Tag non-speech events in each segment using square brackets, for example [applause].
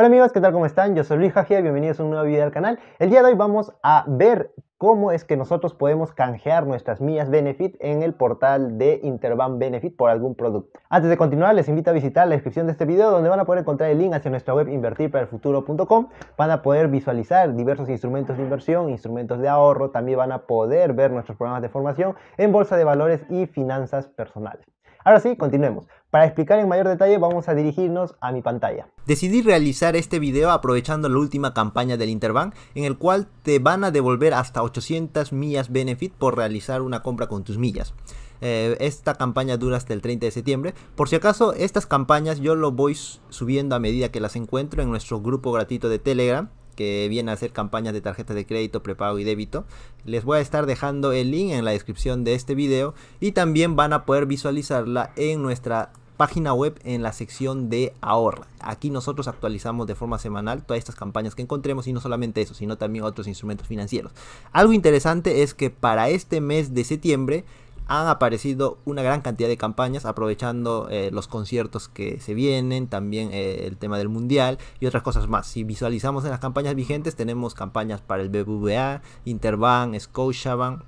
Hola amigos, ¿qué tal? ¿Cómo están? Yo soy Luis y bienvenidos a un nuevo video al canal. El día de hoy vamos a ver cómo es que nosotros podemos canjear nuestras millas Benefit en el portal de Interbank Benefit por algún producto. Antes de continuar, les invito a visitar la descripción de este video donde van a poder encontrar el link hacia nuestra web invertirparaelfuturo.com. Van a poder visualizar diversos instrumentos de inversión, instrumentos de ahorro, también van a poder ver nuestros programas de formación en bolsa de valores y finanzas personales. Ahora sí, continuemos. Para explicar en mayor detalle vamos a dirigirnos a mi pantalla. Decidí realizar este video aprovechando la última campaña del Interbank en el cual te van a devolver hasta 800 millas benefit por realizar una compra con tus millas. Eh, esta campaña dura hasta el 30 de septiembre. Por si acaso, estas campañas yo lo voy subiendo a medida que las encuentro en nuestro grupo gratuito de Telegram que viene a hacer campañas de tarjetas de crédito, prepago y débito. Les voy a estar dejando el link en la descripción de este video y también van a poder visualizarla en nuestra página web en la sección de ahorra. Aquí nosotros actualizamos de forma semanal todas estas campañas que encontremos y no solamente eso, sino también otros instrumentos financieros. Algo interesante es que para este mes de septiembre han aparecido una gran cantidad de campañas aprovechando eh, los conciertos que se vienen, también eh, el tema del mundial y otras cosas más. Si visualizamos en las campañas vigentes, tenemos campañas para el BBVA, Interbank, Scotiabank,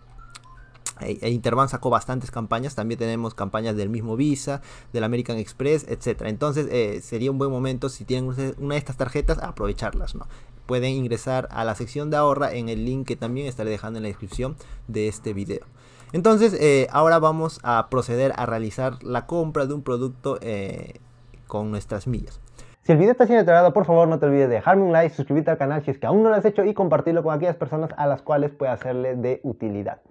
e, e Interbank sacó bastantes campañas, también tenemos campañas del mismo Visa, del American Express, etcétera. Entonces eh, sería un buen momento si tienen una de estas tarjetas aprovecharlas, ¿no? Pueden ingresar a la sección de ahorra en el link que también estaré dejando en la descripción de este video. Entonces, eh, ahora vamos a proceder a realizar la compra de un producto eh, con nuestras millas. Si el video está siendo entregado, por favor no te olvides de dejarme un like, suscribirte al canal si es que aún no lo has hecho y compartirlo con aquellas personas a las cuales pueda serle de utilidad.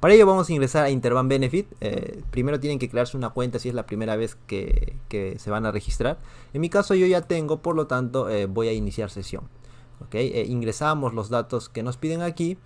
Para ello vamos a ingresar a Interban Benefit. Eh, primero tienen que crearse una cuenta si es la primera vez que, se van a registrar. En mi caso yo ya tengo, por lo tanto voy a iniciar sesión. Okay, ingresamos los datos que nos piden aquí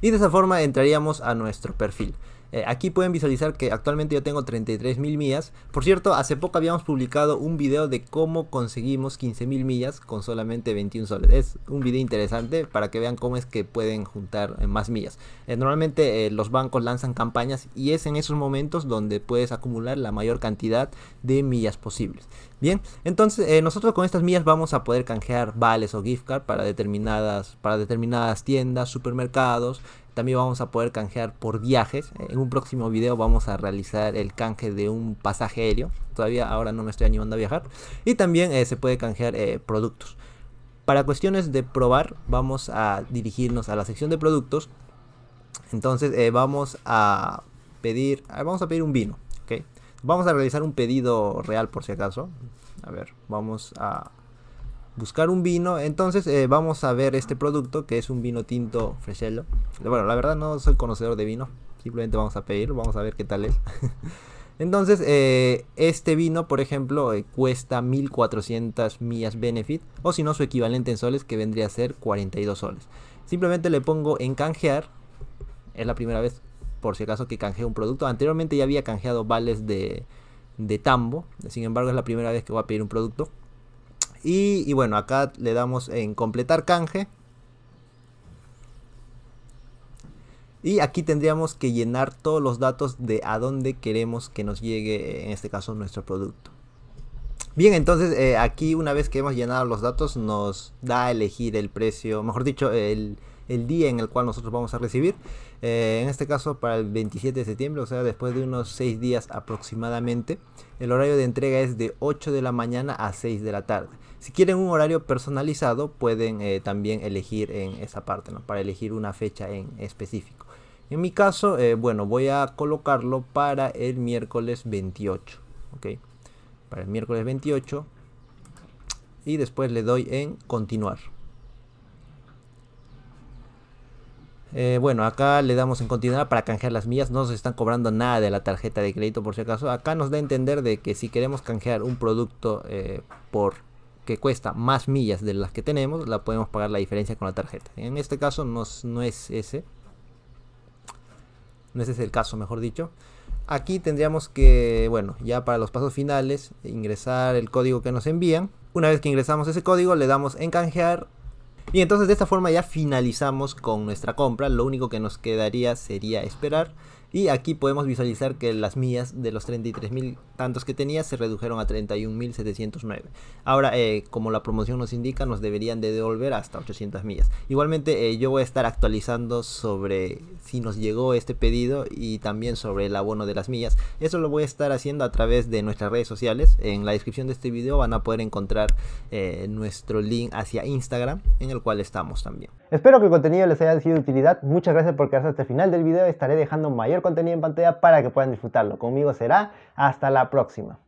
y de esa forma entraríamos a nuestro perfil. Eh, aquí pueden visualizar que actualmente yo tengo 33.000 millas. Por cierto, hace poco habíamos publicado un video de cómo conseguimos 15.000 millas con solamente 21 soles. Es un video interesante para que vean cómo es que pueden juntar eh, más millas. Eh, normalmente los bancos lanzan campañas y es en esos momentos donde puedes acumular la mayor cantidad de millas posibles. Bien, entonces nosotros con estas millas vamos a poder canjear vales o gift card para determinadas, para determinadas tiendas, supermercados, también vamos a poder canjear por viajes. En un próximo video vamos a realizar el canje de un pasaje aéreo. Todavía ahora no me estoy animando a viajar. Y también eh, se puede canjear eh, productos. Para cuestiones de probar vamos a dirigirnos a la sección de productos. Entonces eh, vamos a pedir vamos a pedir un vino. Vamos a realizar un pedido real por si acaso. A ver, vamos a buscar un vino. Entonces eh, vamos a ver este producto que es un vino tinto Freshello. Bueno, la verdad no soy conocedor de vino. Simplemente vamos a pedirlo, vamos a ver qué tal es. [laughs] Entonces, eh, este vino, por ejemplo, eh, cuesta 1400 millas benefit, o si no, su equivalente en soles, que vendría a ser 42 soles. Simplemente le pongo en canjear, es la primera vez, por si acaso, que canjeo un producto. Anteriormente ya había canjeado vales de, de tambo, sin embargo, es la primera vez que voy a pedir un producto. Y, bueno, acá le damos en completar canje. Y aquí tendríamos que llenar todos los datos de a dónde queremos que nos llegue, eh, en este caso, nuestro producto. Bien, entonces eh, aquí una vez que hemos llenado los datos nos da a elegir el precio, mejor dicho, el, el día en el cual nosotros vamos a recibir. Eh, en este caso para el 27 de septiembre, o sea, después de unos 6 días aproximadamente. El horario de entrega es de 8 de la mañana a 6 de la tarde. Si quieren un horario personalizado, pueden eh, también elegir en esa parte, Para elegir una fecha en específico. En mi caso, eh, bueno, voy a colocarlo para el miércoles 28. ¿Ok? Para el miércoles 28. Y después le doy en continuar. Eh, bueno, acá le damos en continuar para canjear las millas. No se están cobrando nada de la tarjeta de crédito por si acaso. Acá nos da a entender de que si queremos canjear un producto eh, por que cuesta más millas de las que tenemos, la podemos pagar la diferencia con la tarjeta. En este caso no es ese. No es ese el caso, mejor dicho. Aquí tendríamos que, bueno, ya para los pasos finales, ingresar el código que nos envían. Una vez que ingresamos ese código, le damos en canjear y entonces de esta forma ya finalizamos con nuestra compra. Lo único que nos quedaría sería esperar y aquí podemos visualizar que las millas de los 33.000 tantos que tenía se redujeron a 31.709. Ahora, eh, como la promoción nos indica, nos deberían de devolver hasta 800 millas. Igualmente, eh, yo voy a estar actualizando sobre si nos llegó este pedido y también sobre el abono de las millas. Eso lo voy a estar haciendo a través de nuestras redes sociales. En la descripción de este video van a poder encontrar eh, nuestro link hacia Instagram en el cual estamos también. Espero que el contenido les haya sido de utilidad. Muchas gracias por quedarse hasta el final del video. Estaré dejando mayor contenido en pantalla para que puedan disfrutarlo. Conmigo será hasta la próxima.